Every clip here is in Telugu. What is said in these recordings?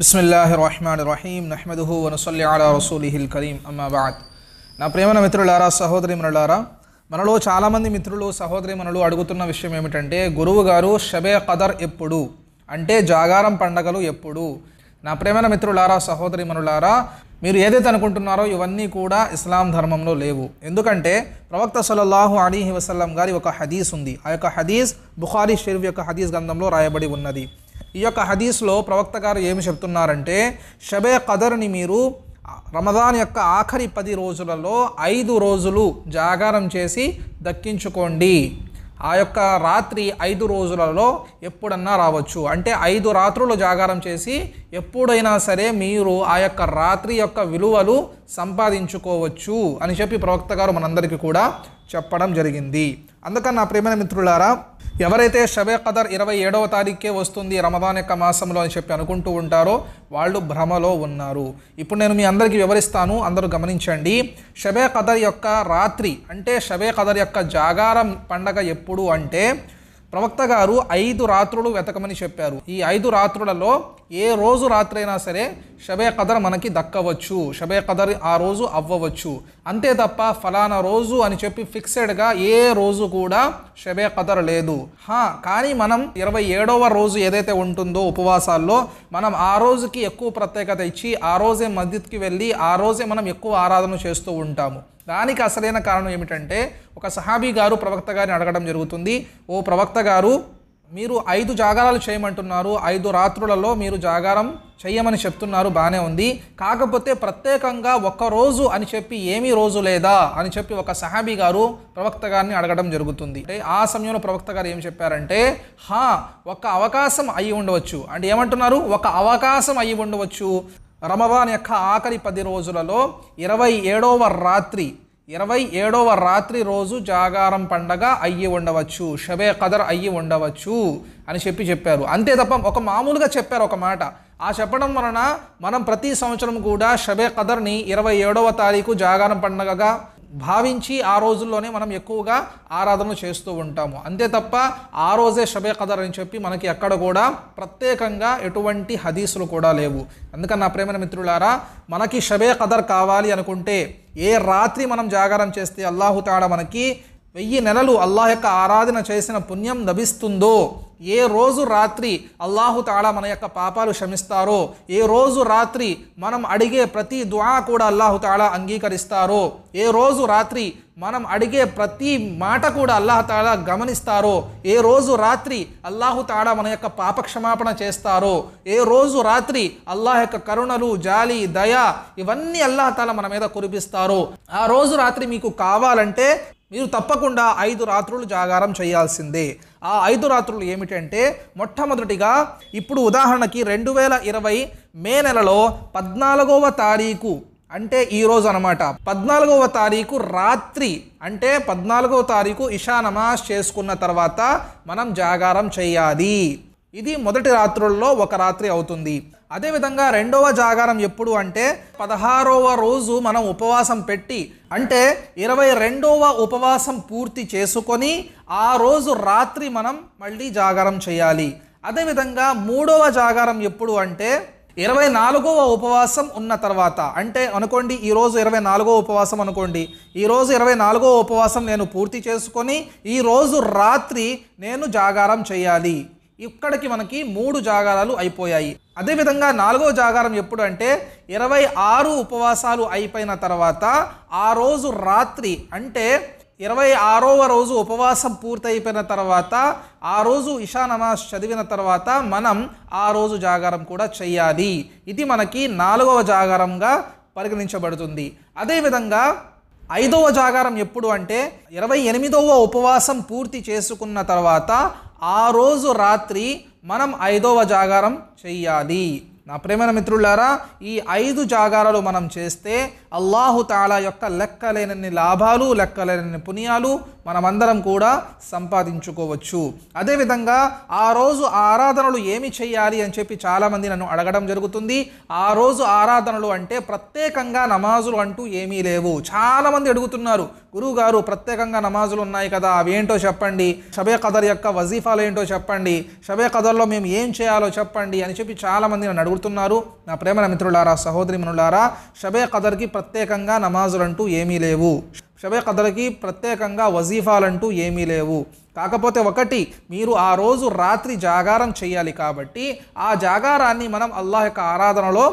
బిస్మిల్లాహి రహమాన్ రహీం నహ్మదుహు వనసల్లి అలా రసూలిహిల్ కరీం అమ్మాబాద్ నా ప్రేమన మిత్రులారా సహోదరి మనులారా మనలో చాలామంది మిత్రులు సహోదరి మనలు అడుగుతున్న విషయం ఏమిటంటే గురువు గారు షబే కదర్ ఎప్పుడు అంటే జాగారం పండగలు ఎప్పుడు నా ప్రేమన మిత్రులారా సహోదరి మనులారా మీరు ఏదైతే అనుకుంటున్నారో ఇవన్నీ కూడా ఇస్లాం ధర్మంలో లేవు ఎందుకంటే ప్రవక్త సలల్లాహు అలీహి వసల్లం గారి ఒక హదీస్ ఉంది ఆ యొక్క హదీస్ బుఖారీ షరీఫ్ యొక్క హదీస్ గ్రంథంలో రాయబడి ఉన్నది ఈ యొక్క హదీస్లో ప్రవక్త గారు ఏమి చెప్తున్నారంటే షబే కదర్ని మీరు రమదాన్ యొక్క ఆఖరి పది రోజులలో ఐదు రోజులు జాగారం చేసి దక్కించుకోండి ఆ యొక్క రాత్రి ఐదు రోజులలో ఎప్పుడన్నా రావచ్చు అంటే ఐదు రాత్రులు జాగారం చేసి ఎప్పుడైనా సరే మీరు ఆ యొక్క రాత్రి యొక్క విలువలు సంపాదించుకోవచ్చు అని చెప్పి ప్రవక్త గారు మనందరికీ కూడా చెప్పడం జరిగింది అందుకని నా ప్రేమైన మిత్రులారా ఎవరైతే షబే కదర్ ఇరవై ఏడవ తారీఖే వస్తుంది రమదాన్ యొక్క మాసంలో అని చెప్పి అనుకుంటూ ఉంటారో వాళ్ళు భ్రమలో ఉన్నారు ఇప్పుడు నేను మీ అందరికీ వివరిస్తాను అందరూ గమనించండి షబే కదర్ యొక్క రాత్రి అంటే షబే కదర్ యొక్క జాగారం పండగ ఎప్పుడు అంటే ప్రవక్త గారు ఐదు రాత్రులు వెతకమని చెప్పారు ఈ ఐదు రాత్రులలో ఏ రోజు రాత్రైనా సరే షబే కదర్ మనకి దక్కవచ్చు షబే కదర్ ఆ రోజు అవ్వవచ్చు అంతే తప్ప ఫలానా రోజు అని చెప్పి ఫిక్సెడ్గా ఏ రోజు కూడా షబే కదర్ లేదు హా కానీ మనం ఇరవై ఏడవ రోజు ఏదైతే ఉంటుందో ఉపవాసాల్లో మనం ఆ రోజుకి ఎక్కువ ప్రత్యేకత ఇచ్చి ఆ రోజే మద్దతుకి వెళ్ళి ఆ రోజే మనం ఎక్కువ ఆరాధన చేస్తూ ఉంటాము దానికి అసలైన కారణం ఏమిటంటే ఒక సహాబీ గారు ప్రవక్త గారిని అడగడం జరుగుతుంది ఓ ప్రవక్త గారు మీరు ఐదు జాగారాలు చేయమంటున్నారు ఐదు రాత్రులలో మీరు జాగారం చేయమని చెప్తున్నారు బాగానే ఉంది కాకపోతే ప్రత్యేకంగా రోజు అని చెప్పి ఏమీ రోజు లేదా అని చెప్పి ఒక సహాబీ గారు ప్రవక్త గారిని అడగడం జరుగుతుంది అంటే ఆ సమయంలో ప్రవక్త గారు ఏం చెప్పారంటే హా ఒక అవకాశం అయి ఉండవచ్చు అంటే ఏమంటున్నారు ఒక అవకాశం అయి ఉండవచ్చు రమవాన్ యొక్క ఆఖరి పది రోజులలో ఇరవై ఏడవ రాత్రి ఇరవై ఏడవ రాత్రి రోజు జాగారం పండగ అయ్యి ఉండవచ్చు షబే కదర్ అయ్యి ఉండవచ్చు అని చెప్పి చెప్పారు అంతే తప్ప ఒక మామూలుగా చెప్పారు ఒక మాట ఆ చెప్పడం వలన మనం ప్రతి సంవత్సరం కూడా షబే కదర్ని ఇరవై ఏడవ తారీఖు జాగారం పండగగా భావించి ఆ రోజుల్లోనే మనం ఎక్కువగా ఆరాధన చేస్తూ ఉంటాము అంతే తప్ప ఆ రోజే షబే కదర్ అని చెప్పి మనకి ఎక్కడ కూడా ప్రత్యేకంగా ఎటువంటి హదీసులు కూడా లేవు అందుకని నా ప్రేమైన మిత్రులారా మనకి షబే కదర్ కావాలి అనుకుంటే ఏ రాత్రి మనం జాగారం చేస్తే అల్లాహుతాడ మనకి వెయ్యి నెలలు అల్లాహ్ యొక్క ఆరాధన చేసిన పుణ్యం లభిస్తుందో ఏ రోజు రాత్రి అల్లాహు తాలా మన యొక్క పాపాలు క్షమిస్తారో ఏ రోజు రాత్రి మనం అడిగే ప్రతి దుఆ కూడా అల్లాహు తాలా అంగీకరిస్తారో ఏ రోజు రాత్రి మనం అడిగే ప్రతి మాట కూడా అల్లాహతాళ గమనిస్తారో ఏ రోజు రాత్రి అల్లాహు తాలా మన యొక్క పాపక్షమాపణ చేస్తారో ఏ రోజు రాత్రి అల్లాహ్ యొక్క కరుణలు జాలి దయ ఇవన్నీ అల్లాహ తాలా మన మీద కురిపిస్తారో ఆ రోజు రాత్రి మీకు కావాలంటే మీరు తప్పకుండా ఐదు రాత్రులు జాగారం చేయాల్సిందే ఆ ఐదు రాత్రులు ఏమిటంటే మొట్టమొదటిగా ఇప్పుడు ఉదాహరణకి రెండు వేల ఇరవై మే నెలలో పద్నాలుగవ తారీఖు అంటే ఈరోజు అనమాట పద్నాలుగవ తారీఖు రాత్రి అంటే పద్నాలుగవ తారీఖు ఇషా నమాజ్ చేసుకున్న తర్వాత మనం జాగారం చేయాలి ఇది మొదటి రాత్రుల్లో ఒక రాత్రి అవుతుంది అదేవిధంగా రెండవ జాగారం ఎప్పుడు అంటే పదహారవ రోజు మనం ఉపవాసం పెట్టి అంటే ఇరవై రెండవ ఉపవాసం పూర్తి చేసుకొని ఆ రోజు రాత్రి మనం మళ్ళీ జాగారం చేయాలి అదేవిధంగా మూడవ జాగారం ఎప్పుడు అంటే ఇరవై నాలుగవ ఉపవాసం ఉన్న తర్వాత అంటే అనుకోండి ఈరోజు ఇరవై నాలుగవ ఉపవాసం అనుకోండి ఈరోజు ఇరవై నాలుగవ ఉపవాసం నేను పూర్తి చేసుకొని ఈరోజు రాత్రి నేను జాగారం చేయాలి ఇక్కడికి మనకి మూడు జాగారాలు అయిపోయాయి అదేవిధంగా నాలుగో జాగారం ఎప్పుడు అంటే ఇరవై ఆరు ఉపవాసాలు అయిపోయిన తర్వాత ఆ రోజు రాత్రి అంటే ఇరవై ఆరవ రోజు ఉపవాసం పూర్తయిపోయిన తర్వాత ఆ రోజు ఇషా నమాజ్ చదివిన తర్వాత మనం ఆ రోజు జాగారం కూడా చేయాలి ఇది మనకి నాలుగవ జాగారంగా పరిగణించబడుతుంది అదేవిధంగా ఐదవ జాగారం ఎప్పుడు అంటే ఇరవై ఎనిమిదవ ఉపవాసం పూర్తి చేసుకున్న తర్వాత ఆ రోజు రాత్రి మనం ఐదవ జాగారం చెయ్యాలి నా ప్రేమైన మిత్రులారా ఈ ఐదు జాగారాలు మనం చేస్తే అల్లాహు తాలా యొక్క లెక్కలేనన్ని లాభాలు లెక్కలేనన్ని పుణ్యాలు మనమందరం కూడా సంపాదించుకోవచ్చు అదేవిధంగా ఆ రోజు ఆరాధనలు ఏమి చేయాలి అని చెప్పి చాలామంది నన్ను అడగడం జరుగుతుంది ఆ రోజు ఆరాధనలు అంటే ప్రత్యేకంగా నమాజులు అంటూ ఏమీ లేవు చాలామంది అడుగుతున్నారు గురువుగారు ప్రత్యేకంగా నమాజులు ఉన్నాయి కదా అవేంటో చెప్పండి షబే కదర్ యొక్క వజీఫాలు ఏంటో చెప్పండి షబే కదర్లో మేము ఏం చేయాలో చెప్పండి అని చెప్పి చాలామంది నన్ను అడుగుతున్నారు నా ప్రేమ మిత్రులారా సహోదరి మనులారా షబే కదర్కి ప్రత్యేకంగా నమాజులు అంటూ ఏమీ లేవు షబే కదలకి ప్రత్యేకంగా వజీఫాలంటూ ఏమీ లేవు కాకపోతే ఒకటి మీరు ఆ రోజు రాత్రి జాగారం చేయాలి కాబట్టి ఆ జాగారాన్ని మనం అల్లాహ్ యొక్క ఆరాధనలో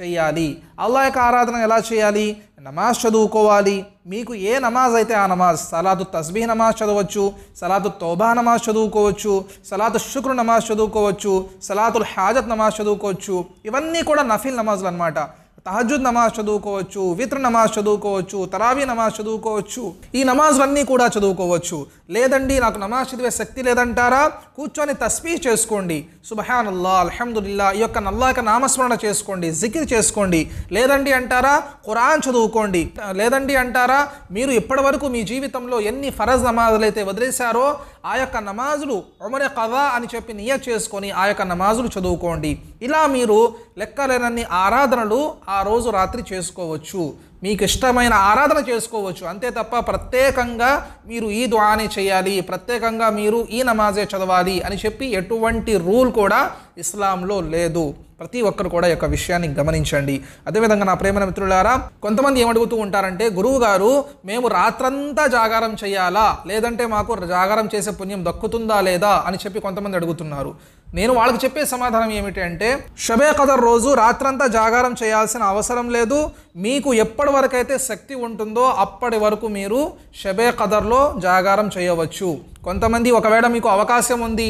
చేయాలి అల్లా యొక్క ఆరాధన ఎలా చేయాలి నమాజ్ చదువుకోవాలి మీకు ఏ నమాజ్ అయితే ఆ నమాజ్ సలాదు తస్బీ నమాజ్ చదవచ్చు సలాదు తోబా నమాజ్ చదువుకోవచ్చు సలాదు శుక్రు నమాజ్ చదువుకోవచ్చు సలాతుల్ హాజత్ నమాజ్ చదువుకోవచ్చు ఇవన్నీ కూడా నఫీల్ నమాజ్లు అనమాట తహజుద్ నమాజ్ చదువుకోవచ్చు విత్ర నమాజ్ చదువుకోవచ్చు తరావీ నమాజ్ చదువుకోవచ్చు ఈ అన్నీ కూడా చదువుకోవచ్చు లేదండి నాకు నమాజ్ చదివే శక్తి లేదంటారా కూర్చొని తస్పీ చేసుకోండి సుబహాన్ అల్లా అల్హమ్దుల్లా ఈ యొక్క నల్లాక నామస్మరణ చేసుకోండి జికిర్ చేసుకోండి లేదండి అంటారా ఖురాన్ చదువుకోండి లేదండి అంటారా మీరు ఇప్పటివరకు మీ జీవితంలో ఎన్ని ఫరజ్ నమాజులు అయితే వదిలేశారో ఆ యొక్క నమాజులు ఉమరే కదా అని చెప్పి నియ చేసుకొని ఆ యొక్క నమాజులు చదువుకోండి ఇలా మీరు లెక్కలేనన్ని ఆరాధనలు ఆ రోజు రాత్రి చేసుకోవచ్చు మీకు ఇష్టమైన ఆరాధన చేసుకోవచ్చు అంతే తప్ప ప్రత్యేకంగా మీరు ఈ ద్వానే చేయాలి ప్రత్యేకంగా మీరు ఈ నమాజే చదవాలి అని చెప్పి ఎటువంటి రూల్ కూడా ఇస్లాంలో లేదు ప్రతి ఒక్కరు కూడా యొక్క విషయాన్ని గమనించండి అదేవిధంగా నా ప్రేమ మిత్రులారా కొంతమంది ఏమడుగుతూ ఉంటారంటే గురువు గారు మేము రాత్రంతా జాగారం చేయాలా లేదంటే మాకు జాగారం చేసే పుణ్యం దక్కుతుందా లేదా అని చెప్పి కొంతమంది అడుగుతున్నారు నేను వాళ్ళకి చెప్పే సమాధానం ఏమిటి అంటే షబే కదర్ రోజు రాత్రంతా జాగారం చేయాల్సిన అవసరం లేదు మీకు ఎప్పటి వరకైతే శక్తి ఉంటుందో అప్పటి వరకు మీరు షబే కదర్లో జాగారం చేయవచ్చు కొంతమంది ఒకవేళ మీకు అవకాశం ఉంది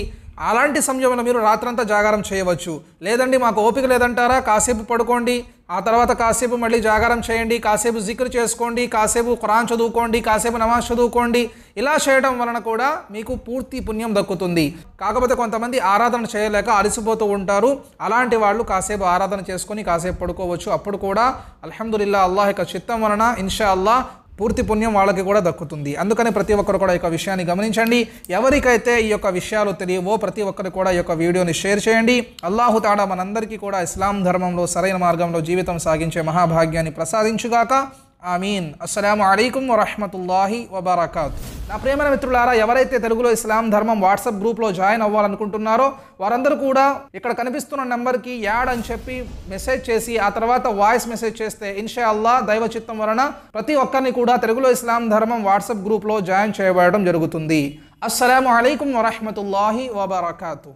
అలాంటి సమయంలో మీరు రాత్రంతా జాగారం చేయవచ్చు లేదండి మాకు ఓపిక లేదంటారా కాసేపు పడుకోండి ఆ తర్వాత కాసేపు మళ్ళీ జాగారం చేయండి కాసేపు జిక్రు చేసుకోండి కాసేపు ఖురాన్ చదువుకోండి కాసేపు నమాజ్ చదువుకోండి ఇలా చేయడం వలన కూడా మీకు పూర్తి పుణ్యం దక్కుతుంది కాకపోతే కొంతమంది ఆరాధన చేయలేక అలసిపోతూ ఉంటారు అలాంటి వాళ్ళు కాసేపు ఆరాధన చేసుకొని కాసేపు పడుకోవచ్చు అప్పుడు కూడా అల్హమ్దుల్లా అల్లాహ్ యొక్క చిత్తం వలన ఇన్షా అల్లాహ్ పూర్తి పుణ్యం వాళ్ళకి కూడా దక్కుతుంది అందుకని ప్రతి ఒక్కరు కూడా ఈ యొక్క విషయాన్ని గమనించండి ఎవరికైతే ఈ యొక్క విషయాలు తెలియవో ప్రతి ఒక్కరు కూడా ఈ యొక్క వీడియోని షేర్ చేయండి అల్లాహు తాడా మనందరికీ కూడా ఇస్లాం ధర్మంలో సరైన మార్గంలో జీవితం సాగించే మహాభాగ్యాన్ని ప్రసాదించుగాక ఆమీన్ అస్సలం అయికు వరహమతుల్లాహి వబర్కత్ నా ప్రేమైన మిత్రులారా ఎవరైతే తెలుగులో ఇస్లాం ధర్మం వాట్సాప్ గ్రూప్లో జాయిన్ అవ్వాలనుకుంటున్నారో వారందరూ కూడా ఇక్కడ కనిపిస్తున్న నెంబర్కి యాడ్ అని చెప్పి మెసేజ్ చేసి ఆ తర్వాత వాయిస్ మెసేజ్ చేస్తే ఇన్షా అల్లా దైవ చిత్తం వలన ప్రతి ఒక్కరిని కూడా తెలుగులో ఇస్లాం ధర్మం వాట్సాప్ గ్రూప్లో జాయిన్ చేయబడడం జరుగుతుంది అస్సలం అయికు వరహమతుల్లాహి వబర్కాతు